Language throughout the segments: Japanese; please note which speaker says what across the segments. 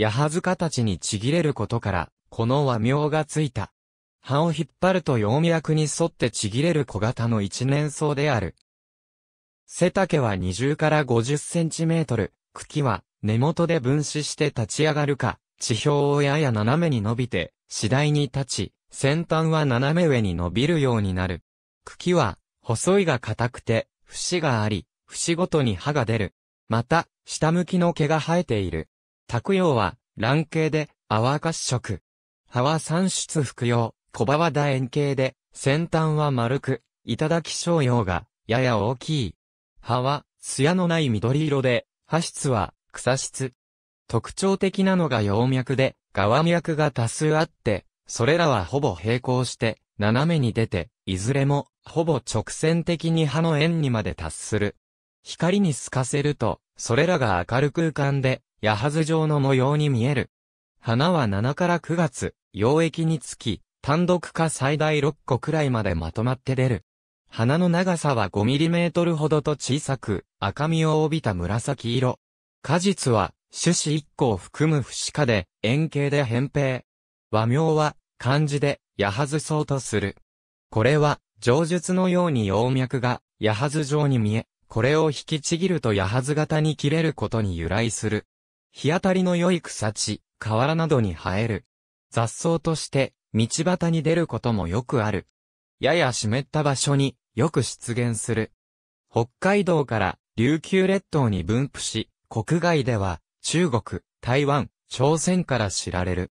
Speaker 1: 矢はずちにちぎれることから、この和名がついた。葉を引っ張ると葉脈に沿ってちぎれる小型の一年草である。背丈は20から50センチメートル、茎は根元で分子して立ち上がるか、地表をやや斜めに伸びて、次第に立ち、先端は斜め上に伸びるようになる。茎は、細いが硬くて、節があり、節ごとに歯が出る。また、下向きの毛が生えている。卓用は、卵形で、泡褐色。葉は産出服用、小葉は楕円形で、先端は丸く、頂商用が、やや大きい。葉は、艶のない緑色で、葉質は、草質。特徴的なのが葉脈で、側脈が多数あって、それらはほぼ平行して、斜めに出て、いずれも、ほぼ直線的に葉の円にまで達する。光に透かせると、それらが明る空間で、矢は状の模様に見える。花は7から9月、溶液につき、単独か最大6個くらいまでまとまって出る。花の長さは5トルほどと小さく、赤みを帯びた紫色。果実は、種子1個を含む不死化で、円形で扁平。和名は、漢字で、矢はずそうとする。これは、上述のように葉脈が、矢はず状に見え、これを引きちぎると矢はず型に切れることに由来する。日当たりの良い草地、河原などに生える。雑草として、道端に出ることもよくある。やや湿った場所によく出現する。北海道から琉球列島に分布し、国外では中国、台湾、朝鮮から知られる。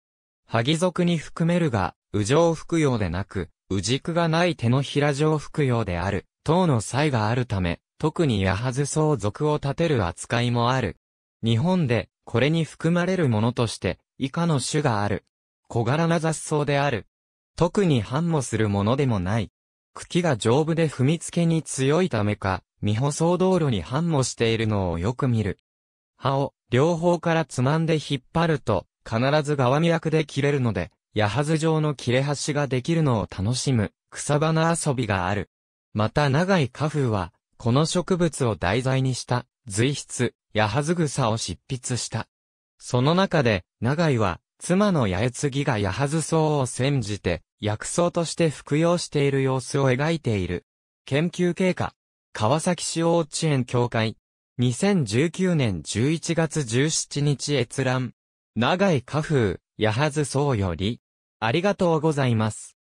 Speaker 1: 萩族に含めるが、右上服用でなく、右軸がない手の平上服用である、等の際があるため、特に矢はず相続を立てる扱いもある。日本で、これに含まれるものとして、以下の種がある。小柄な雑草である。特に繁茂するものでもない。茎が丈夫で踏みつけに強いためか、未舗装道路に繁茂しているのをよく見る。葉を両方からつまんで引っ張ると、必ず側見役で切れるので、矢はず状の切れ端ができるのを楽しむ草花遊びがある。また長い花風は、この植物を題材にした随筆、やはずぐさを執筆した。その中で、長井は、妻の八重継がやはず草を煎じて、薬草として服用している様子を描いている。研究経過。川崎市幼稚園協会。2019年11月17日閲覧。長井家風、やはず草より。ありがとうございます。